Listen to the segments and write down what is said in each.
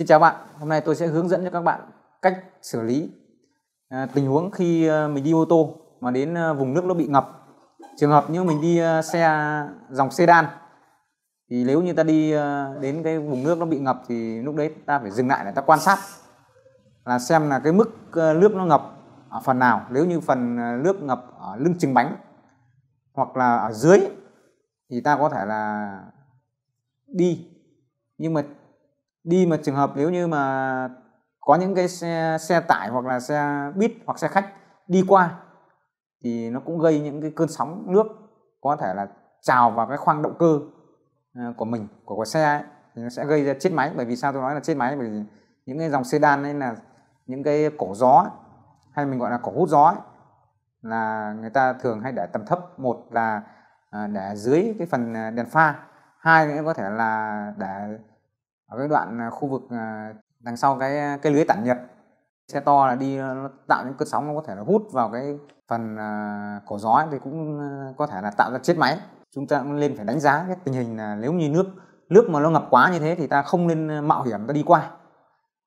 Xin chào bạn, hôm nay tôi sẽ hướng dẫn cho các bạn cách xử lý à, tình huống khi à, mình đi ô tô mà đến à, vùng nước nó bị ngập. Trường hợp như mình đi xe dòng sedan thì nếu như ta đi đến cái vùng nước nó bị ngập thì lúc đấy ta phải dừng lại để ta quan sát là xem là cái mức nước nó ngập ở phần nào. Nếu như phần nước ngập ở lưng chừng bánh hoặc là ở dưới thì ta có thể là đi nhưng mà đi mà trường hợp nếu như mà có những cái xe xe tải hoặc là xe buýt hoặc xe khách đi qua thì nó cũng gây những cái cơn sóng nước có thể là trào vào cái khoang động cơ à, của mình của của xe ấy, thì nó sẽ gây ra chết máy bởi vì sao tôi nói là chết máy bởi vì những cái dòng sedan ấy là những cái cổ gió ấy, hay mình gọi là cổ hút gió ấy, là người ta thường hay để tầm thấp một là à, để dưới cái phần à, đèn pha hai nữa có thể là để ở cái đoạn à, khu vực à, đằng sau cái à, cái lưới tản nhiệt xe to là đi nó tạo những cơn sóng nó có thể là hút vào cái phần cổ gió ấy, thì cũng có thể là tạo ra chết máy chúng ta cũng nên phải đánh giá cái tình hình là nếu như nước nước mà nó ngập quá như thế thì ta không nên mạo hiểm ta đi qua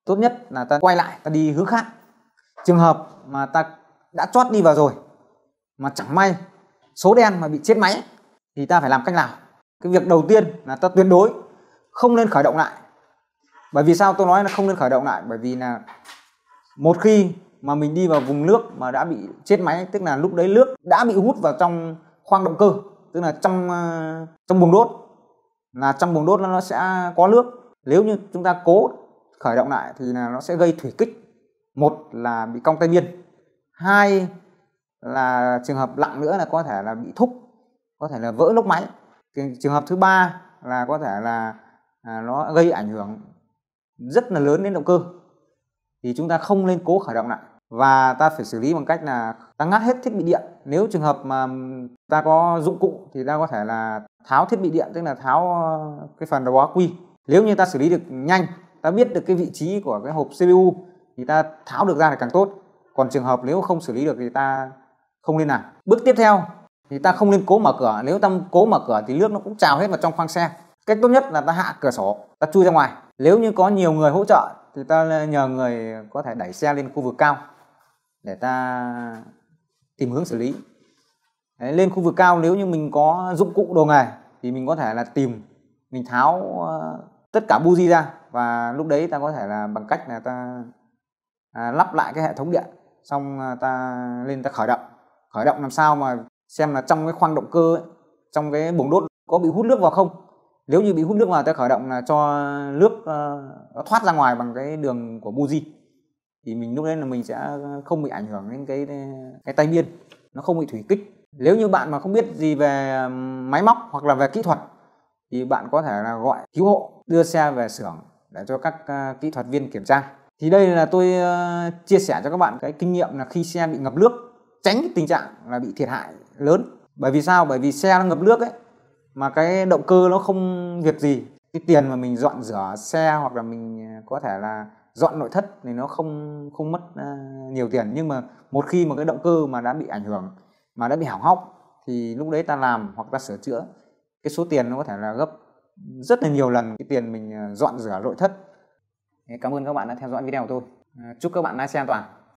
tốt nhất là ta quay lại ta đi hướng khác trường hợp mà ta đã chót đi vào rồi mà chẳng may số đen mà bị chết máy thì ta phải làm cách nào cái việc đầu tiên là ta tuyệt đối không nên khởi động lại bởi vì sao tôi nói là không nên khởi động lại bởi vì là một khi mà mình đi vào vùng nước mà đã bị chết máy tức là lúc đấy nước đã bị hút vào trong khoang động cơ tức là trong ờ, trong buồng đốt là trong buồng đốt nó sẽ có nước nếu như chúng ta cố khởi động lại thì là nó sẽ gây thủy kích một là bị cong tay biên hai là trường hợp lặng nữa là có thể là bị thúc có thể là vỡ lốc máy trường hợp thứ ba là có thể là à, nó gây ảnh hưởng rất là lớn đến động cơ thì chúng ta không nên cố khởi động lại và ta phải xử lý bằng cách là ta ngắt hết thiết bị điện nếu trường hợp mà ta có dụng cụ thì ta có thể là tháo thiết bị điện tức là tháo ờ, cái phần đầu ác quy nếu như ta xử lý được nhanh ta biết được cái vị trí của cái hộp CPU thì ta tháo được ra thì càng tốt còn trường hợp nếu không xử lý được thì ta không nên làm bước tiếp theo thì ta không nên cố mở cửa nếu ta cố mở cửa thì nước nó cũng trào hết vào trong khoang xe cách tốt nhất là ta hạ cửa sổ ta chui ra ngoài nếu như có nhiều người hỗ trợ thì ta nhờ người có thể đẩy xe lên khu vực cao để ta tìm hướng xử lý Đấy, lên khu vực cao nếu như mình có dụng cụ đồ nghề thì mình có thể là tìm mình tháo ờ, tất cả buji ra và lúc đấy ta có thể là bằng cách là ta à, lắp lại cái hệ thống điện xong à, ta lên ta khởi động khởi động làm sao mà xem là trong cái khoang động cơ ấy, trong cái buồng đốt có bị hút nước vào không nếu như bị hút nước vào ta khởi động là cho nước uh, thoát ra ngoài bằng cái đường của buji thì mình lúc đấy là mình sẽ không bị ảnh hưởng đến cái cái tay biên nó không bị thủy kích nếu như bạn mà không biết gì về máy móc hoặc là về kỹ thuật thì bạn có thể là gọi cứu hộ đưa xe về xưởng để cho các uh, kỹ thuật viên kiểm tra thì đây là tôi uh, chia sẻ cho các bạn cái kinh nghiệm là khi xe bị ngập nước tránh tình trạng là bị thiệt hại lớn bởi vì sao bởi vì xe nó ngập nước ấy mà cái động cơ nó không việc gì cái tiền mà mình dọn rửa xe hoặc là mình à, có thể là dọn nội thất thì nó không không mất uh, nhiều tiền nhưng mà một khi mà cái động cơ mà đã bị ảnh hưởng mà đã bị hỏng hóc thì lúc đấy ta làm hoặc ta sửa chữa cái số tiền nó có thể là gấp rất là nhiều lần cái tiền mình à, dọn rửa nội thất Cảm ơn các bạn đã theo dõi video của tôi. Chúc các bạn lái xe an toàn.